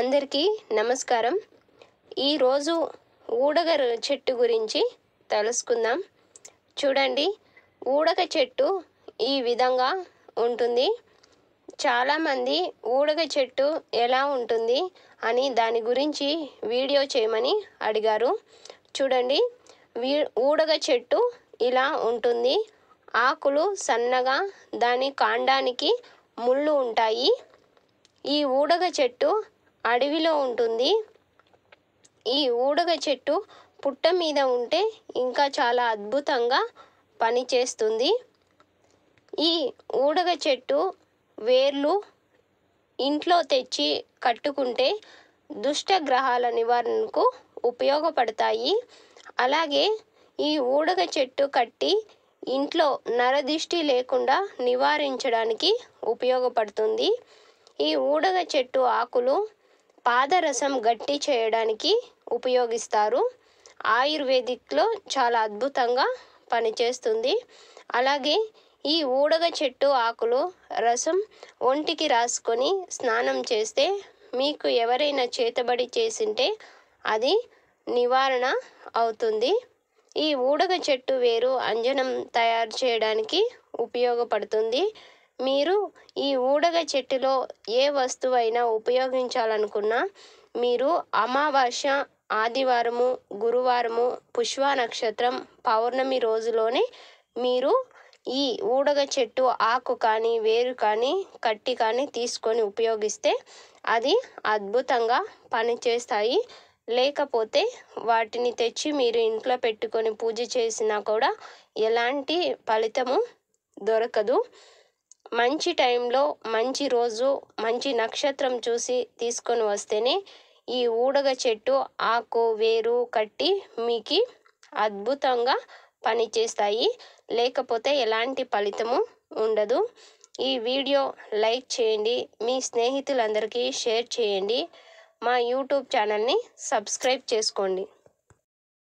అందరికీ నమస్కారం ఈరోజు ఊడగ చెట్టు గురించి తెలుసుకుందాం చూడండి ఊడగ చెట్టు ఈ విధంగా ఉంటుంది చాలామంది ఊడగ చెట్టు ఎలా ఉంటుంది అని దాని గురించి వీడియో చేయమని అడిగారు చూడండి వీ ఊడగ చెట్టు ఇలా ఉంటుంది ఆకులు సన్నగా దాని కాండానికి ముళ్ళు ఉంటాయి ఈ ఊడగ చెట్టు అడవిలో ఉంటుంది ఈ ఊడగ చెట్టు పుట్ట మీద ఉంటే ఇంకా చాలా అద్భుతంగా పనిచేస్తుంది ఈ ఊడగ చెట్టు వేర్లు ఇంట్లో తెచ్చి కట్టుకుంటే దుష్ట గ్రహాల నివారణకు ఉపయోగపడతాయి అలాగే ఈ ఊడగ చెట్టు కట్టి ఇంట్లో నరదిష్టి లేకుండా నివారించడానికి ఉపయోగపడుతుంది ఈ ఊడగ చెట్టు ఆకులు పాదరసం గట్టి చేయడానికి ఉపయోగిస్తారు ఆయుర్వేదిక్లో చాలా అద్భుతంగా పనిచేస్తుంది అలాగే ఈ ఊడగ చెట్టు ఆకులు రసం ఒంటికి రాసుకొని స్నానం చేస్తే మీకు ఎవరైనా చేతబడి చేసింటే అది నివారణ అవుతుంది ఈ ఊడగ చెట్టు వేరు అంజనం తయారు చేయడానికి ఉపయోగపడుతుంది మీరు ఈ ఊడగ చెట్టులో ఏ వస్తువైనా ఉపయోగించాలనుకున్నా మీరు అమావాస్య ఆదివారము గురువారము పుష్ప నక్షత్రం పౌర్ణమి రోజులోనే మీరు ఈ ఊడగ చెట్టు ఆకు కానీ వేరు కానీ కట్టి కానీ తీసుకొని ఉపయోగిస్తే అది అద్భుతంగా పనిచేస్తాయి లేకపోతే వాటిని తెచ్చి మీరు ఇంట్లో పెట్టుకొని పూజ చేసినా కూడా ఎలాంటి ఫలితము దొరకదు మంచి టైంలో మంచి రోజు మంచి నక్షత్రం చూసి తీసుకొని వస్తేనే ఈ ఊడగ చెట్టు ఆకు వేరు కట్టి మీకు అద్భుతంగా పనిచేస్తాయి లేకపోతే ఎలాంటి ఫలితము ఉండదు ఈ వీడియో లైక్ చేయండి మీ స్నేహితులందరికీ షేర్ చేయండి మా యూట్యూబ్ ఛానల్ని సబ్స్క్రైబ్ చేసుకోండి